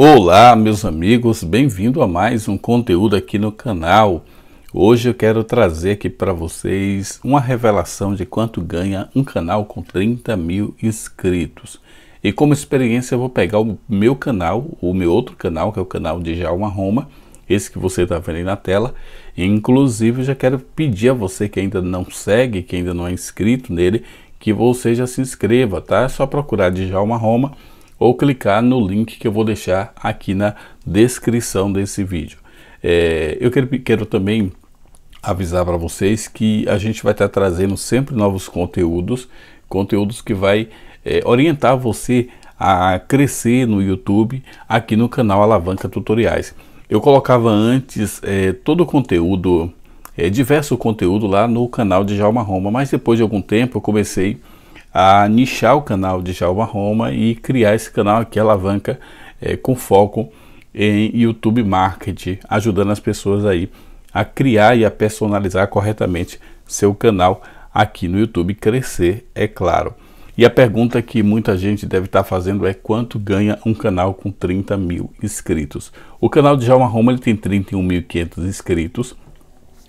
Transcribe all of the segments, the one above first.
Olá, meus amigos, bem-vindo a mais um conteúdo aqui no canal. Hoje eu quero trazer aqui para vocês uma revelação de quanto ganha um canal com 30 mil inscritos. E como experiência eu vou pegar o meu canal, o meu outro canal, que é o canal de Jalma Roma, esse que você está vendo aí na tela. E, inclusive eu já quero pedir a você que ainda não segue, que ainda não é inscrito nele, que você já se inscreva, tá? É só procurar Djalma Roma ou clicar no link que eu vou deixar aqui na descrição desse vídeo. É, eu quero, quero também avisar para vocês que a gente vai estar tá trazendo sempre novos conteúdos, conteúdos que vai é, orientar você a crescer no YouTube aqui no canal Alavanca Tutoriais. Eu colocava antes é, todo o conteúdo, é, diverso conteúdo lá no canal de Jalma Roma, mas depois de algum tempo eu comecei a a nichar o canal de Jalma Roma e criar esse canal aqui é alavanca é, com foco em YouTube Marketing, ajudando as pessoas aí a criar e a personalizar corretamente seu canal aqui no YouTube, crescer, é claro. E a pergunta que muita gente deve estar fazendo é quanto ganha um canal com 30 mil inscritos? O canal de Jalma Roma ele tem 31.500 inscritos.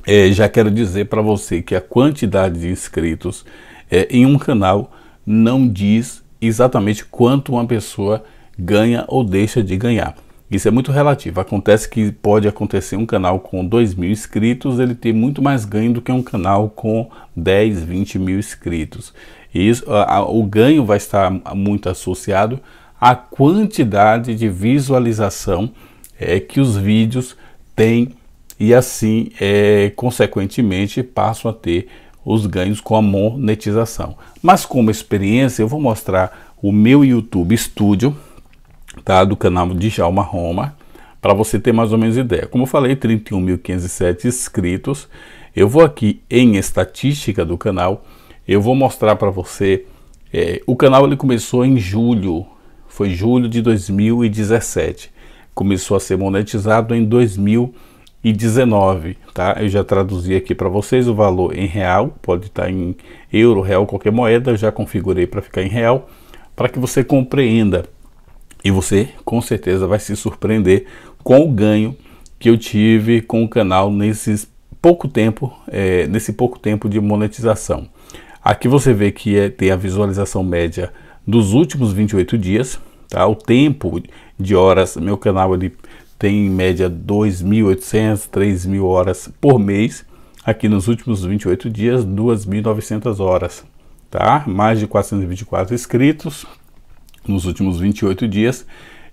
É, já quero dizer para você que a quantidade de inscritos é, em um canal não diz exatamente quanto uma pessoa ganha ou deixa de ganhar. Isso é muito relativo. Acontece que pode acontecer um canal com 2 mil inscritos, ele ter muito mais ganho do que um canal com 10, 20 mil inscritos. isso, a, a, o ganho vai estar muito associado à quantidade de visualização é, que os vídeos têm e assim, é, consequentemente, passam a ter os ganhos com a monetização. Mas como experiência, eu vou mostrar o meu YouTube Studio, tá? Do canal de Jalma Roma, para você ter mais ou menos ideia. Como eu falei, 31.507 inscritos. Eu vou aqui em estatística do canal, eu vou mostrar para você. É, o canal ele começou em julho, foi julho de 2017. Começou a ser monetizado em 2017 e 19, tá? Eu já traduzi aqui para vocês o valor em real, pode estar tá em euro, real, qualquer moeda, eu já configurei para ficar em real, para que você compreenda. E você com certeza vai se surpreender com o ganho que eu tive com o canal nesse pouco tempo, é, nesse pouco tempo de monetização. Aqui você vê que é, tem a visualização média dos últimos 28 dias, tá? O tempo de horas, meu canal ele tem em média 2.800, 3.000 horas por mês. Aqui nos últimos 28 dias, 2.900 horas, tá? Mais de 424 inscritos nos últimos 28 dias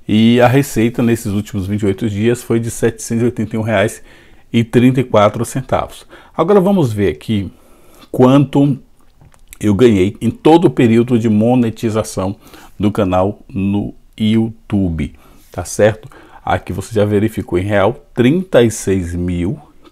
e a receita nesses últimos 28 dias foi de R$ 781,34. Agora vamos ver aqui quanto eu ganhei em todo o período de monetização do canal no YouTube, tá certo? Aqui você já verificou em real R$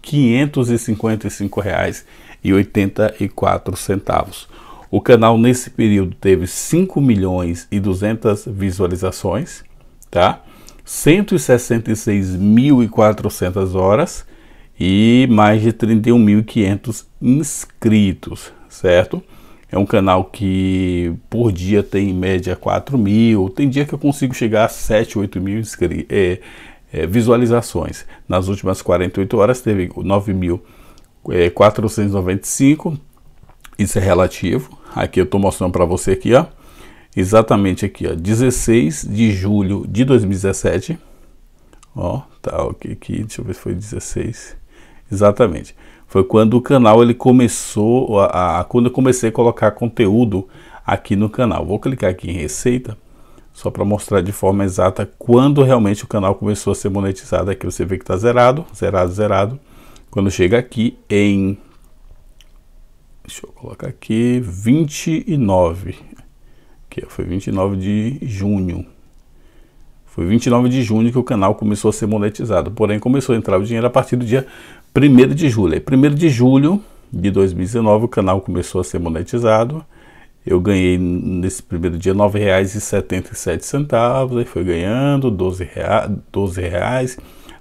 36.555,84. O canal nesse período teve 5 milhões e 200 visualizações, tá? 166.400 horas e mais de 31.500 inscritos, certo? É um canal que por dia tem em média 4 mil. Tem dia que eu consigo chegar a 7, 8 mil É, é, visualizações. Nas últimas 48 horas teve 9.495. É, Isso é relativo. Aqui eu estou mostrando para você aqui, ó. Exatamente aqui, ó. 16 de julho de 2017. Ó, tá, ok, aqui, deixa eu ver se foi 16. Exatamente. Foi quando o canal ele começou a, a quando eu comecei a colocar conteúdo aqui no canal. Vou clicar aqui em receita só para mostrar de forma exata quando realmente o canal começou a ser monetizado. Aqui você vê que está zerado, zerado, zerado. Quando chega aqui em deixa eu colocar aqui 29 que foi 29 de junho foi 29 de junho que o canal começou a ser monetizado porém começou a entrar o dinheiro a partir do dia 1 de julho. 1 de julho de 2019 o canal começou a ser monetizado. Eu ganhei nesse primeiro dia R$ 9,77, aí foi ganhando R$ 12, reais,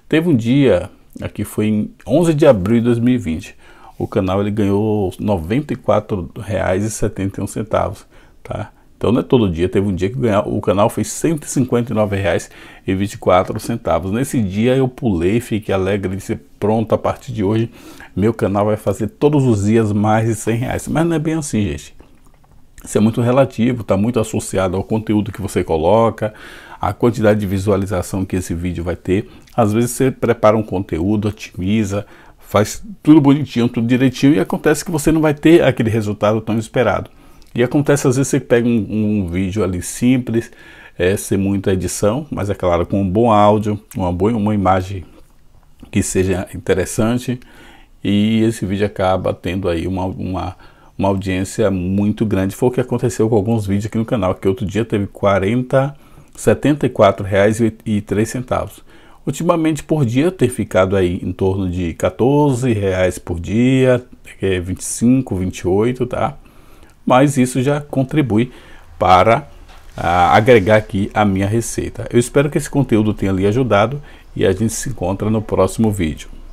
Teve um dia, aqui foi em 11 de abril de 2020, o canal ele ganhou R$ 94,71, tá? Então não é todo dia, teve um dia que ganhar, o canal fez R$ 159,24. Nesse dia eu pulei, fiquei alegre, de ser pronto, a partir de hoje meu canal vai fazer todos os dias mais de 100 reais. Mas não é bem assim, gente. Isso é muito relativo, está muito associado ao conteúdo que você coloca, à quantidade de visualização que esse vídeo vai ter. Às vezes você prepara um conteúdo, otimiza, faz tudo bonitinho, tudo direitinho e acontece que você não vai ter aquele resultado tão esperado. E acontece às vezes você pega um, um vídeo ali simples, é, sem muita edição, mas é claro, com um bom áudio, uma boa uma imagem que seja interessante, e esse vídeo acaba tendo aí uma, uma, uma audiência muito grande. Foi o que aconteceu com alguns vídeos aqui no canal, que outro dia teve 40, R$ centavos. Ultimamente por dia ter ficado aí em torno de 14 reais por dia, que é 25, 28, tá? mas isso já contribui para ah, agregar aqui a minha receita. Eu espero que esse conteúdo tenha lhe ajudado e a gente se encontra no próximo vídeo.